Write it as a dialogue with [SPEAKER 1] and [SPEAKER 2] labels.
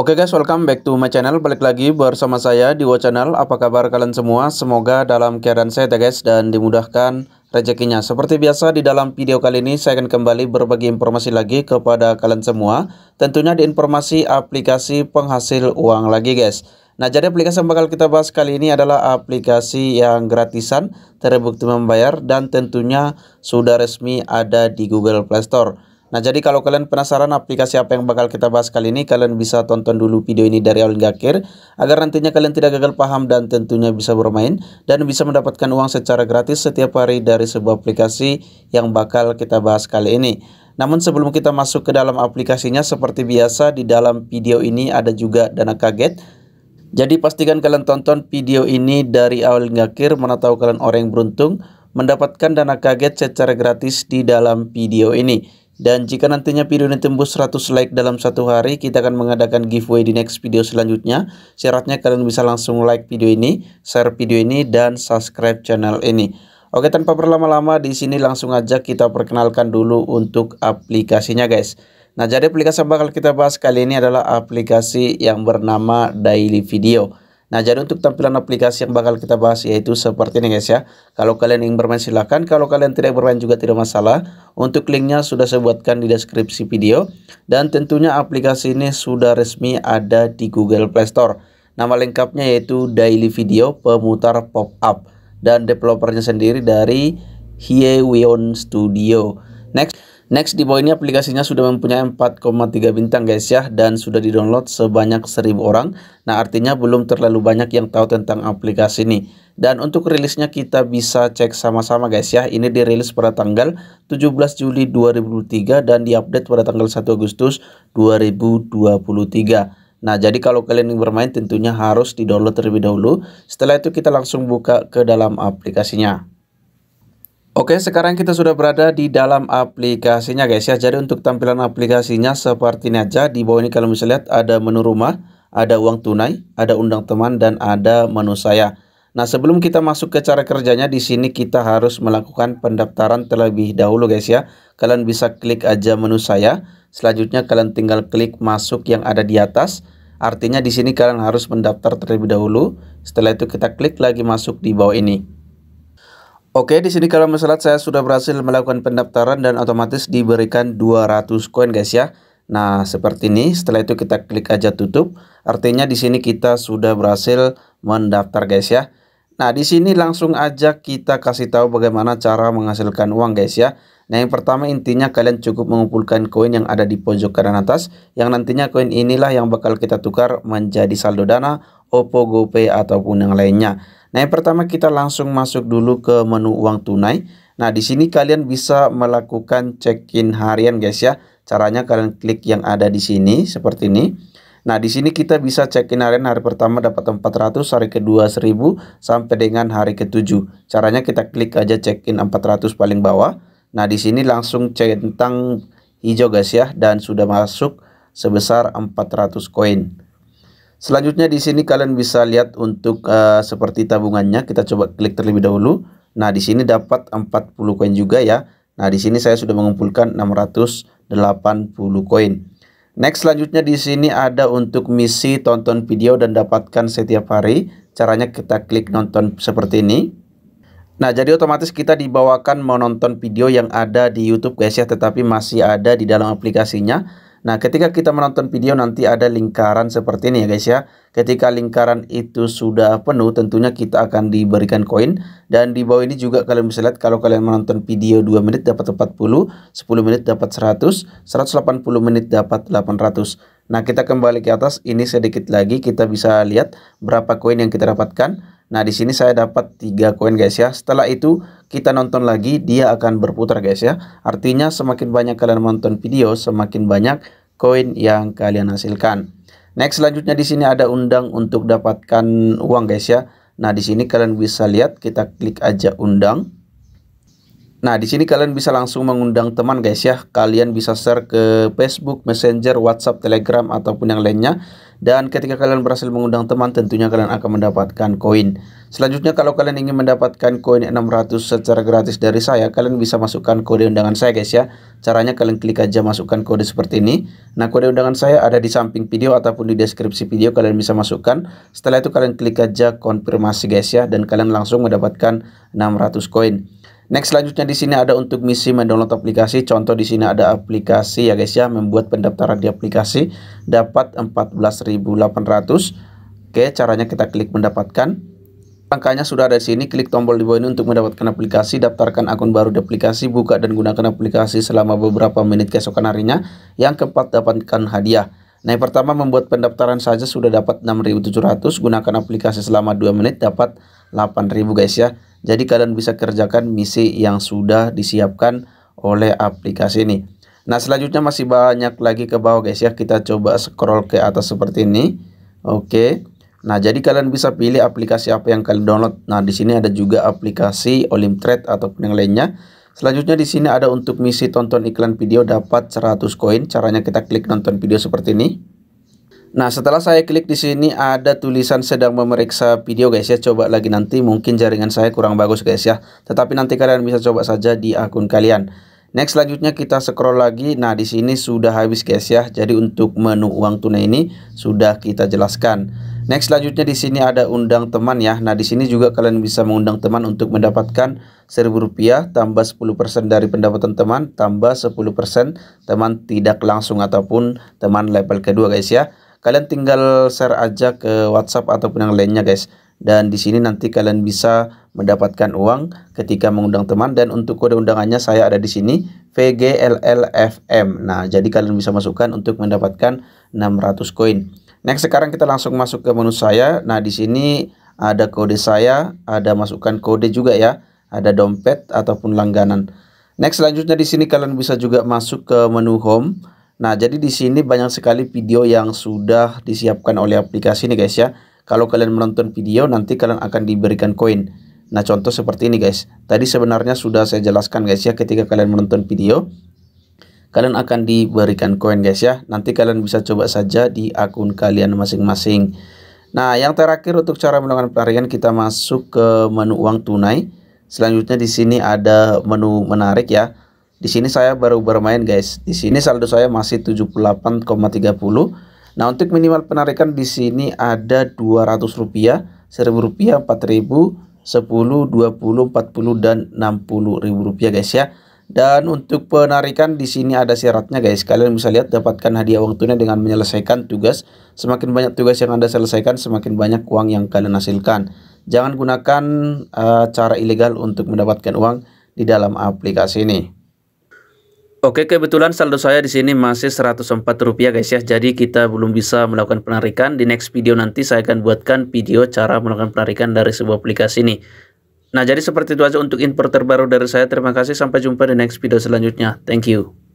[SPEAKER 1] Oke okay guys, welcome back to my channel. Balik lagi bersama saya di Channel. Apa kabar kalian semua? Semoga dalam keadaan sehat ya guys dan dimudahkan rezekinya. Seperti biasa di dalam video kali ini saya akan kembali berbagi informasi lagi kepada kalian semua. Tentunya di informasi aplikasi penghasil uang lagi guys. Nah, jadi aplikasi yang bakal kita bahas kali ini adalah aplikasi yang gratisan, terbukti membayar dan tentunya sudah resmi ada di Google Play Store. Nah, jadi kalau kalian penasaran aplikasi apa yang bakal kita bahas kali ini, kalian bisa tonton dulu video ini dari awal hingga akhir agar nantinya kalian tidak gagal paham dan tentunya bisa bermain dan bisa mendapatkan uang secara gratis setiap hari dari sebuah aplikasi yang bakal kita bahas kali ini. Namun sebelum kita masuk ke dalam aplikasinya seperti biasa di dalam video ini ada juga dana kaget jadi pastikan kalian tonton video ini dari awal hingga akhir mana tahu kalian orang yang beruntung mendapatkan dana kaget secara gratis di dalam video ini. Dan jika nantinya video ini tembus 100 like dalam satu hari, kita akan mengadakan giveaway di next video selanjutnya. Syaratnya kalian bisa langsung like video ini, share video ini, dan subscribe channel ini. Oke, tanpa berlama-lama, di sini langsung aja kita perkenalkan dulu untuk aplikasinya guys. Nah, jadi aplikasi yang bakal kita bahas kali ini adalah aplikasi yang bernama Daily Video. Nah, jadi untuk tampilan aplikasi yang bakal kita bahas yaitu seperti ini guys ya. Kalau kalian ingin bermain silahkan, kalau kalian tidak bermain juga tidak masalah. Untuk linknya sudah saya buatkan di deskripsi video. Dan tentunya aplikasi ini sudah resmi ada di Google Play Store. Nama lengkapnya yaitu Daily Video Pemutar Pop-Up. Dan developernya sendiri dari Hyewion Studio. Next. Next di bawah ini aplikasinya sudah mempunyai 4,3 bintang guys ya dan sudah didownload sebanyak 1000 orang. Nah artinya belum terlalu banyak yang tahu tentang aplikasi ini. Dan untuk rilisnya kita bisa cek sama-sama guys ya. Ini dirilis pada tanggal 17 Juli 2023 dan diupdate pada tanggal 1 Agustus 2023. Nah, jadi kalau kalian ingin bermain tentunya harus di-download terlebih dahulu. Setelah itu kita langsung buka ke dalam aplikasinya. Oke, sekarang kita sudah berada di dalam aplikasinya guys ya. Jadi untuk tampilan aplikasinya seperti ini aja. Di bawah ini kalau bisa lihat ada menu rumah, ada uang tunai, ada undang teman, dan ada menu saya. Nah, sebelum kita masuk ke cara kerjanya, di sini kita harus melakukan pendaftaran terlebih dahulu guys ya. Kalian bisa klik aja menu saya. Selanjutnya kalian tinggal klik masuk yang ada di atas. Artinya di sini kalian harus mendaftar terlebih dahulu. Setelah itu kita klik lagi masuk di bawah ini. Oke, di sini kalau masalah saya sudah berhasil melakukan pendaftaran dan otomatis diberikan 200 koin guys ya. Nah, seperti ini. Setelah itu kita klik aja tutup. Artinya di sini kita sudah berhasil mendaftar guys ya. Nah, di sini langsung aja kita kasih tahu bagaimana cara menghasilkan uang guys ya. Nah, yang pertama intinya kalian cukup mengumpulkan koin yang ada di pojok kanan atas yang nantinya koin inilah yang bakal kita tukar menjadi saldo Dana, Oppo, GoPay ataupun yang lainnya. Nah, yang pertama kita langsung masuk dulu ke menu uang tunai. Nah, di sini kalian bisa melakukan check-in harian guys ya. Caranya kalian klik yang ada di sini seperti ini. Nah, di sini kita bisa check-in harian hari pertama dapat 400, hari kedua 1000 sampai dengan hari ketujuh. Caranya kita klik aja check-in 400 paling bawah. Nah, di sini langsung centang hijau guys ya dan sudah masuk sebesar 400 koin. Selanjutnya di sini kalian bisa lihat untuk uh, seperti tabungannya. Kita coba klik terlebih dahulu. Nah, di sini dapat 40 koin juga ya. Nah, di sini saya sudah mengumpulkan 680 koin. Next selanjutnya di sini ada untuk misi tonton video dan dapatkan setiap hari. Caranya kita klik nonton seperti ini. Nah, jadi otomatis kita dibawakan menonton video yang ada di YouTube guys ya, tetapi masih ada di dalam aplikasinya. Nah, ketika kita menonton video nanti ada lingkaran seperti ini ya guys ya. Ketika lingkaran itu sudah penuh, tentunya kita akan diberikan koin. Dan di bawah ini juga kalian bisa lihat kalau kalian menonton video 2 menit dapat 40, 10 menit dapat 100, 180 menit dapat 800. Nah, kita kembali ke atas, ini sedikit lagi kita bisa lihat berapa koin yang kita dapatkan. Nah, di sini saya dapat 3 koin guys ya. Setelah itu kita nonton lagi, dia akan berputar guys ya. Artinya semakin banyak kalian nonton video, semakin banyak koin yang kalian hasilkan. Next selanjutnya di sini ada undang untuk dapatkan uang guys ya. Nah, di sini kalian bisa lihat kita klik aja undang. Nah, di sini kalian bisa langsung mengundang teman guys ya. Kalian bisa share ke Facebook, Messenger, WhatsApp, Telegram ataupun yang lainnya. Dan ketika kalian berhasil mengundang teman tentunya kalian akan mendapatkan koin. Selanjutnya kalau kalian ingin mendapatkan koin 600 secara gratis dari saya, kalian bisa masukkan kode undangan saya guys ya. Caranya kalian klik aja masukkan kode seperti ini. Nah kode undangan saya ada di samping video ataupun di deskripsi video kalian bisa masukkan. Setelah itu kalian klik aja konfirmasi guys ya dan kalian langsung mendapatkan 600 koin. Next selanjutnya di sini ada untuk misi mendownload aplikasi. Contoh di sini ada aplikasi ya guys ya, membuat pendaftaran di aplikasi dapat 14.800. Oke, caranya kita klik mendapatkan. Langkahnya sudah ada di sini, klik tombol di bawah ini untuk mendapatkan aplikasi, daftarkan akun baru di aplikasi, buka dan gunakan aplikasi selama beberapa menit keesokan harinya. Yang keempat, dapatkan hadiah. Nah, yang pertama membuat pendaftaran saja sudah dapat 6.700, gunakan aplikasi selama 2 menit dapat 8.000 guys ya. Jadi kalian bisa kerjakan misi yang sudah disiapkan oleh aplikasi ini. Nah selanjutnya masih banyak lagi ke bawah guys ya. Kita coba scroll ke atas seperti ini. Oke. Nah jadi kalian bisa pilih aplikasi apa yang kalian download. Nah di sini ada juga aplikasi Olimtrade ataupun yang lainnya. Selanjutnya di sini ada untuk misi tonton iklan video dapat 100 koin. Caranya kita klik nonton video seperti ini. Nah, setelah saya klik di sini ada tulisan sedang memeriksa video guys ya. Coba lagi nanti mungkin jaringan saya kurang bagus guys ya. Tetapi nanti kalian bisa coba saja di akun kalian. Next selanjutnya kita scroll lagi. Nah, di sini sudah habis guys ya. Jadi untuk menu uang tunai ini sudah kita jelaskan. Next selanjutnya di sini ada undang teman ya. Nah, di sini juga kalian bisa mengundang teman untuk mendapatkan seribu rupiah tambah 10% dari pendapatan teman tambah 10% teman tidak langsung ataupun teman level kedua guys ya. Kalian tinggal share aja ke WhatsApp ataupun yang lainnya guys. Dan di sini nanti kalian bisa mendapatkan uang ketika mengundang teman dan untuk kode undangannya saya ada di sini VGLLFM. Nah, jadi kalian bisa masukkan untuk mendapatkan 600 koin. Next sekarang kita langsung masuk ke menu saya. Nah, di sini ada kode saya, ada masukkan kode juga ya, ada dompet ataupun langganan. Next selanjutnya di sini kalian bisa juga masuk ke menu home Nah, jadi di sini banyak sekali video yang sudah disiapkan oleh aplikasi ini guys ya. Kalau kalian menonton video nanti kalian akan diberikan koin. Nah, contoh seperti ini guys. Tadi sebenarnya sudah saya jelaskan guys ya ketika kalian menonton video kalian akan diberikan koin guys ya. Nanti kalian bisa coba saja di akun kalian masing-masing. Nah, yang terakhir untuk cara melakukan pelarian kita masuk ke menu uang tunai. Selanjutnya di sini ada menu menarik ya. Di sini saya baru bermain guys. Di sini saldo saya masih 78,30. Nah, untuk minimal penarikan di sini ada Rp200, Rp1000, Rp4000, 10, 20, 40 dan 60 ribu rupiah guys ya. Dan untuk penarikan di sini ada syaratnya guys. Kalian bisa lihat dapatkan hadiah uang tunai dengan menyelesaikan tugas. Semakin banyak tugas yang Anda selesaikan, semakin banyak uang yang kalian hasilkan. Jangan gunakan uh, cara ilegal untuk mendapatkan uang di dalam aplikasi ini. Oke, kebetulan saldo saya di sini masih rp rupiah guys ya. Jadi kita belum bisa melakukan penarikan. Di next video nanti saya akan buatkan video cara melakukan penarikan dari sebuah aplikasi ini. Nah, jadi seperti itu aja untuk info terbaru dari saya. Terima kasih. Sampai jumpa di next video selanjutnya. Thank you.